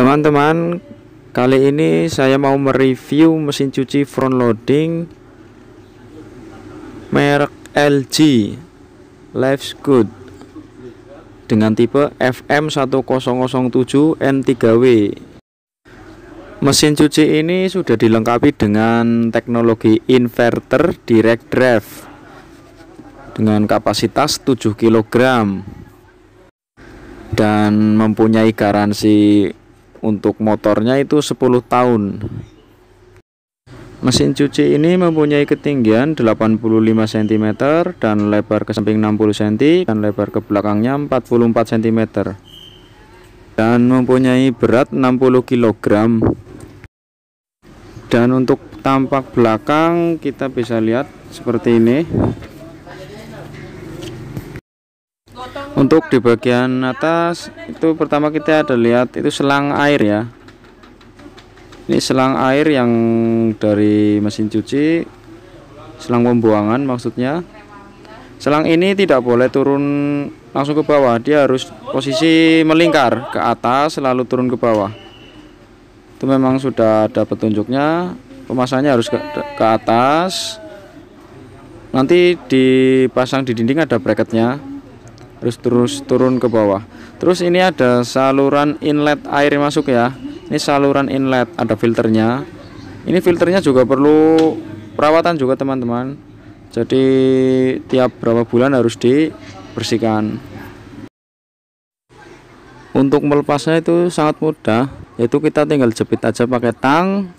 Teman-teman, kali ini saya mau mereview mesin cuci front loading merek LG Life's Good dengan tipe FM1007 N3W. Mesin cuci ini sudah dilengkapi dengan teknologi inverter direct drive dengan kapasitas 7 kg dan mempunyai garansi untuk motornya itu 10 tahun. Mesin cuci ini mempunyai ketinggian 85 cm dan lebar ke samping 60 cm dan lebar ke belakangnya 44 cm dan mempunyai berat 60 kg dan untuk tampak belakang kita bisa lihat seperti ini untuk di bagian atas itu pertama kita ada lihat itu selang air ya ini selang air yang dari mesin cuci selang pembuangan maksudnya selang ini tidak boleh turun langsung ke bawah dia harus posisi melingkar ke atas selalu turun ke bawah itu memang sudah ada petunjuknya pemasangannya harus ke, ke atas nanti dipasang di dinding ada bracketnya terus terus turun ke bawah terus ini ada saluran inlet air masuk ya ini saluran inlet ada filternya ini filternya juga perlu perawatan juga teman-teman jadi tiap berapa bulan harus dibersihkan untuk melepasnya itu sangat mudah yaitu kita tinggal jepit aja pakai tang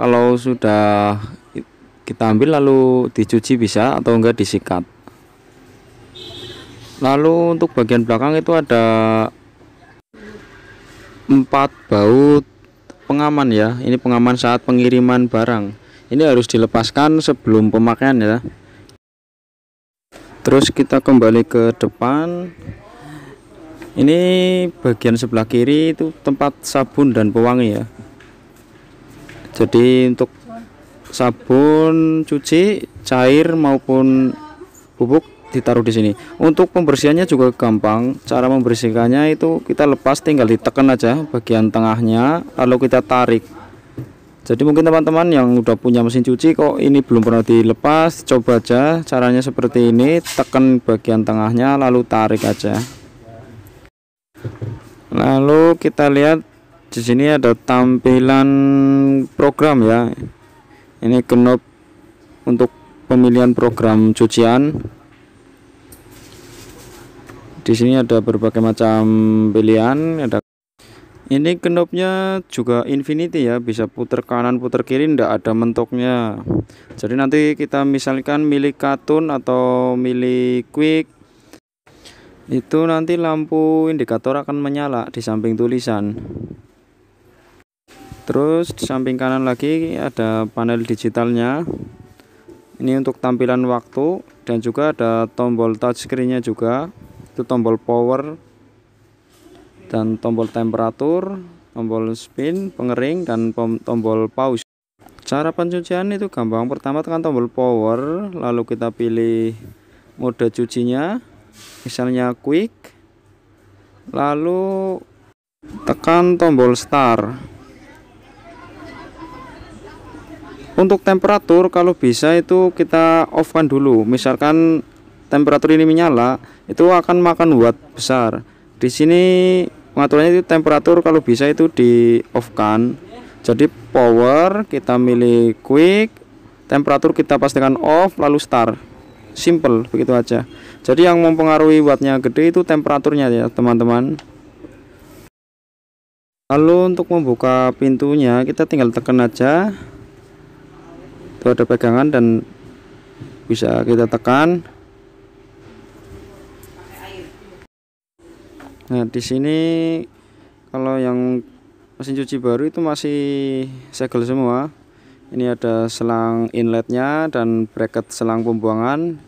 kalau sudah kita ambil lalu dicuci bisa atau enggak disikat lalu untuk bagian belakang itu ada empat baut pengaman ya ini pengaman saat pengiriman barang ini harus dilepaskan sebelum pemakaian ya terus kita kembali ke depan ini bagian sebelah kiri itu tempat sabun dan pewangi ya jadi untuk sabun cuci cair maupun bubuk ditaruh di sini untuk pembersihannya juga gampang cara membersihkannya itu kita lepas tinggal ditekan aja bagian tengahnya lalu kita tarik jadi mungkin teman-teman yang udah punya mesin cuci kok ini belum pernah dilepas coba aja caranya seperti ini tekan bagian tengahnya lalu tarik aja lalu kita lihat di sini ada tampilan program ya ini knob untuk pemilihan program cucian di sini ada berbagai macam pilihan ada ini knobnya juga infinity ya bisa putar kanan putar kiri ndak ada mentoknya jadi nanti kita misalkan milik katun atau milik quick itu nanti lampu indikator akan menyala di samping tulisan terus di samping kanan lagi ada panel digitalnya ini untuk tampilan waktu dan juga ada tombol touchscreennya juga itu tombol power dan tombol temperatur tombol spin pengering dan tombol pause cara pencucian itu gampang pertama tekan tombol power lalu kita pilih mode cucinya misalnya quick lalu tekan tombol start untuk temperatur kalau bisa itu kita off kan dulu misalkan temperatur ini menyala itu akan makan buat besar di sini pengaturannya itu temperatur kalau bisa itu di off kan jadi power kita milih quick temperatur kita pastikan off lalu start simple begitu aja jadi yang mempengaruhi wattnya gede itu temperaturnya ya teman-teman lalu untuk membuka pintunya kita tinggal tekan aja itu ada pegangan dan bisa kita tekan Nah, di sini kalau yang mesin cuci baru itu masih segel semua. Ini ada selang inletnya dan bracket selang pembuangan.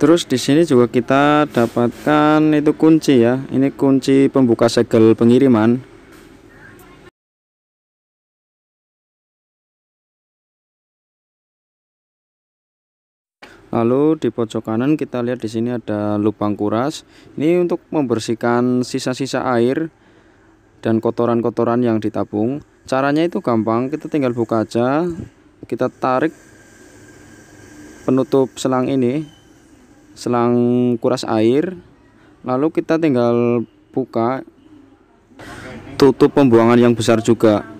Terus di sini juga kita dapatkan itu kunci ya. Ini kunci pembuka segel pengiriman. Lalu di pojok kanan kita lihat di sini ada lubang kuras. Ini untuk membersihkan sisa-sisa air dan kotoran-kotoran yang ditabung. Caranya itu gampang, kita tinggal buka aja, kita tarik penutup selang ini, selang kuras air. Lalu kita tinggal buka tutup pembuangan yang besar juga.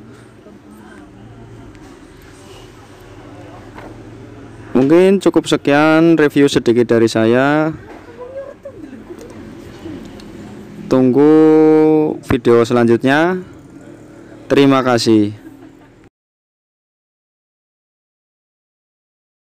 mungkin cukup sekian review sedikit dari saya tunggu video selanjutnya terima kasih